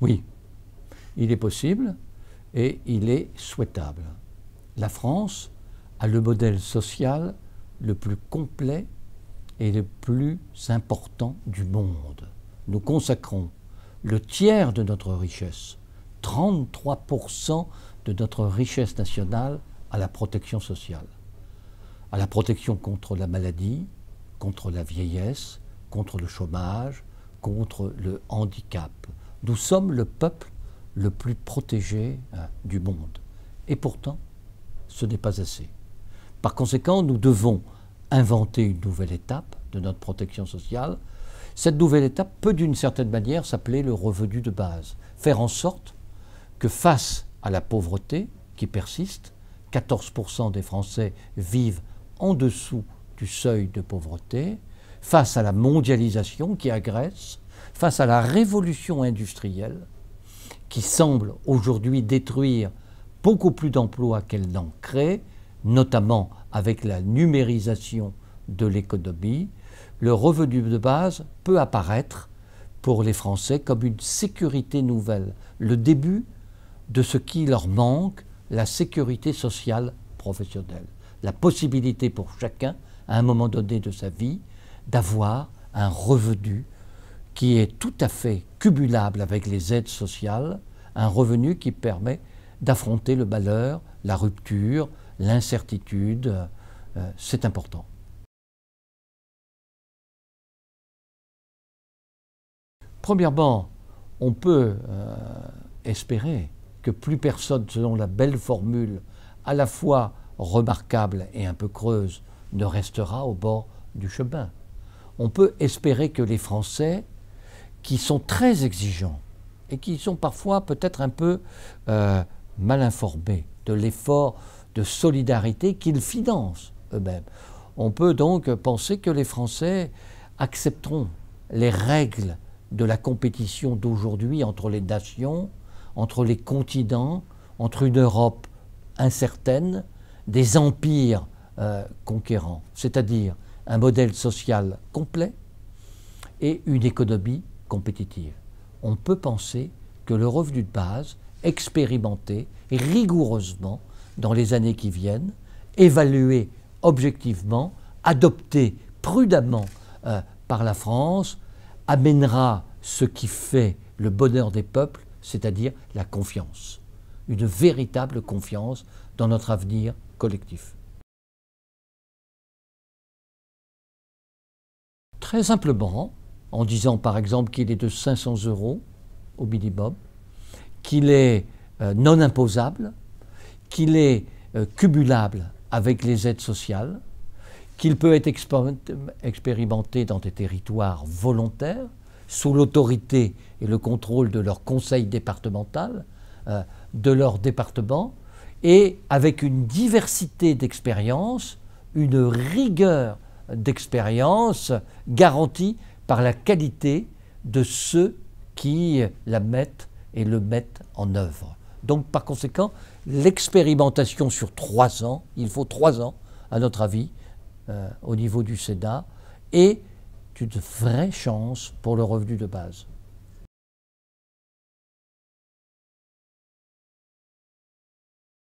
Oui, il est possible et il est souhaitable. La France a le modèle social le plus complet et le plus important du monde. Nous consacrons le tiers de notre richesse, 33% de notre richesse nationale à la protection sociale, à la protection contre la maladie, contre la vieillesse, contre le chômage, contre le handicap. Nous sommes le peuple le plus protégé hein, du monde. Et pourtant, ce n'est pas assez. Par conséquent, nous devons inventer une nouvelle étape de notre protection sociale. Cette nouvelle étape peut d'une certaine manière s'appeler le revenu de base. Faire en sorte que face à la pauvreté qui persiste, 14% des Français vivent en dessous du seuil de pauvreté, face à la mondialisation qui agresse, face à la révolution industrielle qui semble aujourd'hui détruire beaucoup plus d'emplois qu'elle n'en crée, notamment avec la numérisation de l'économie, le revenu de base peut apparaître pour les Français comme une sécurité nouvelle, le début de ce qui leur manque, la sécurité sociale professionnelle, la possibilité pour chacun, à un moment donné de sa vie, d'avoir un revenu qui est tout à fait cumulable avec les aides sociales, un revenu qui permet d'affronter le malheur, la rupture, l'incertitude. Euh, c'est important. Premièrement, on peut euh, espérer que plus personne, selon la belle formule, à la fois remarquable et un peu creuse, ne restera au bord du chemin. On peut espérer que les Français qui sont très exigeants et qui sont parfois peut-être un peu euh, mal informés de l'effort de solidarité qu'ils financent eux-mêmes. On peut donc penser que les Français accepteront les règles de la compétition d'aujourd'hui entre les nations, entre les continents, entre une Europe incertaine, des empires euh, conquérants, c'est-à-dire un modèle social complet et une économie on peut penser que le revenu de base, expérimenté rigoureusement dans les années qui viennent, évalué objectivement, adopté prudemment euh, par la France, amènera ce qui fait le bonheur des peuples, c'est-à-dire la confiance, une véritable confiance dans notre avenir collectif. Très simplement, en disant par exemple qu'il est de 500 euros au minimum, qu'il est euh, non imposable, qu'il est euh, cumulable avec les aides sociales, qu'il peut être expérimenté dans des territoires volontaires, sous l'autorité et le contrôle de leur conseil départemental, euh, de leur département, et avec une diversité d'expériences, une rigueur d'expériences garantie par la qualité de ceux qui la mettent et le mettent en œuvre. Donc par conséquent, l'expérimentation sur trois ans, il faut trois ans, à notre avis, euh, au niveau du SEDA, est une vraie chance pour le revenu de base.